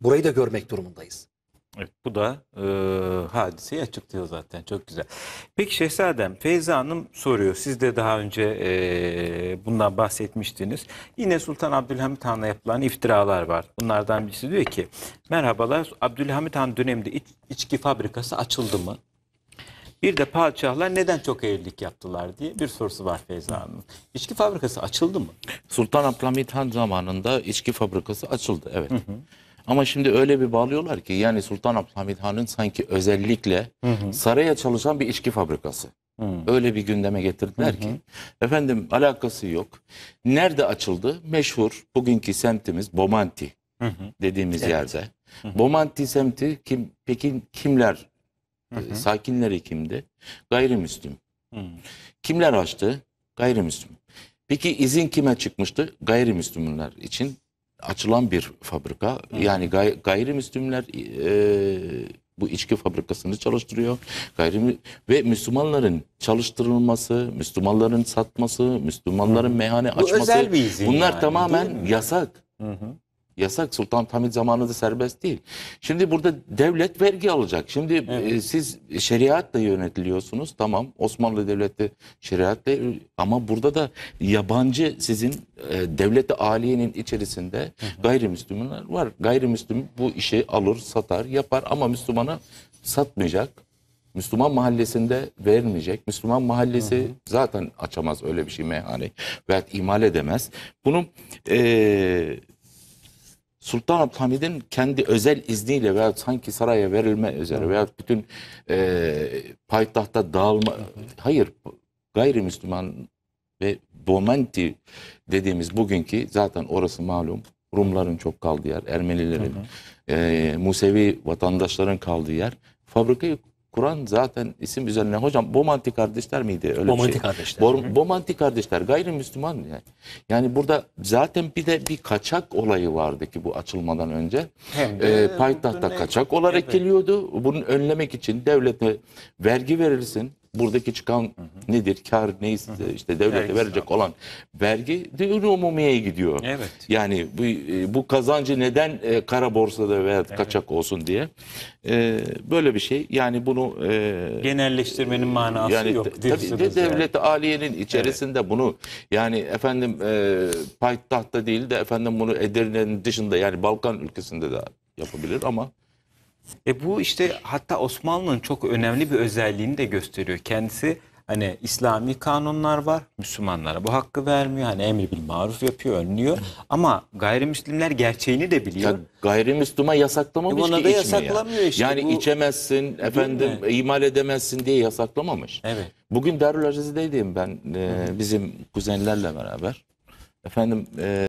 Burayı da görmek durumundayız. Evet, bu da e, hadiseyi açıklıyor zaten çok güzel. Peki Şehzadem, Feyza Hanım soruyor. Siz de daha önce e, bundan bahsetmiştiniz. Yine Sultan Abdülhamit Han'a yapılan iftiralar var. Bunlardan birisi diyor ki, merhabalar Abdülhamit Han döneminde iç, içki fabrikası açıldı mı? Bir de padişahlar neden çok evlilik yaptılar diye bir sorusu var Feyza Hanım. İçki fabrikası açıldı mı? Sultan Abdülhamit Han zamanında içki fabrikası açıldı evet. Hı hı. Ama şimdi öyle bir bağlıyorlar ki yani Sultan Abdülhamid Han'ın sanki özellikle hı hı. saraya çalışan bir içki fabrikası. Hı. Öyle bir gündeme getirdiler hı hı. ki efendim alakası yok. Nerede açıldı? Meşhur bugünkü semtimiz Bomanti hı hı. dediğimiz evet. yerde. Hı hı. Bomanti semti kim peki kimler hı hı. E, sakinleri kimdi? Gayrimüslim. Hı. Kimler açtı? Gayrimüslim. Peki izin kime çıkmıştı? Gayrimüslimler için açılan bir fabrika. Hı. Yani gay, gayrimüslimler e, bu içki fabrikasını çalıştırıyor. Gayrim ve Müslümanların çalıştırılması, Müslümanların satması, Müslümanların Hı. meyhane bu açması. Özel bir izin bunlar yani, tamamen yasak. Hı hı. Yasak Sultan Hamid zamanında serbest değil. Şimdi burada devlet vergi alacak. Şimdi e, evet. e, siz şeriatla yönetiliyorsunuz. Tamam Osmanlı Devleti şeriatla ama burada da yabancı sizin e, devleti aliyenin içerisinde Hı. gayrimüslimler var. Gayrimüslim bu işi alır, satar, yapar ama Müslümana satmayacak. Müslüman mahallesinde vermeyecek. Müslüman mahallesi hı hı. zaten açamaz öyle bir şey meyhane. Veyahut imal edemez. Bunun eee Sultan Abdülhamid'in kendi özel izniyle veya sanki saraya verilme üzere veya bütün e, payitahta dağılma... Hayır, gayrimüslim ve Bomenti dediğimiz bugünkü zaten orası malum Rumların çok kaldığı yer, Ermenilerin, hı hı. e, Musevi vatandaşların kaldığı yer fabrikayı Kur'an zaten isim üzerine hocam Bomanti kardeşler miydi öyle Bomanti şey? kardeşler. Bo, Bomanti kardeşler gayrimüslimman yani. Yani burada zaten bir de bir kaçak olayı vardı ki bu açılmadan önce. Hem de, ee, kaçak olarak evet. geliyordu. Bunu önlemek için devlete vergi verilsin buradaki çıkan hı hı. nedir? Kar neyse hı hı. E, işte devlete Vergisi verecek abi. olan vergi de ürün umumiye gidiyor. Evet. Yani bu, e, bu kazancı neden e, kara borsada veya evet. kaçak olsun diye. E, böyle bir şey. Yani bunu e, genelleştirmenin e, manası yani, yok. Tabii de devlet yani. aliyenin içerisinde evet. bunu yani efendim e, payitahtta değil de efendim bunu Edirne'nin dışında yani Balkan ülkesinde de yapabilir ama e bu işte hatta Osmanlı'nın çok önemli bir özelliğini de gösteriyor. Kendisi hani İslami kanunlar var. Müslümanlara bu hakkı vermiyor. Hani emir bil maruf yapıyor, önlüyor. Ama gayrimüslimler gerçeğini de biliyor. Ya gayrimüslima yasaklamamış e Ona ki da yasaklamıyor işte. Yani bu- içemezsin, efendim imal edemezsin diye yasaklamamış. Evet. Bugün Darül Acize'deydim ben e, bizim kuzenlerle beraber. Efendim e,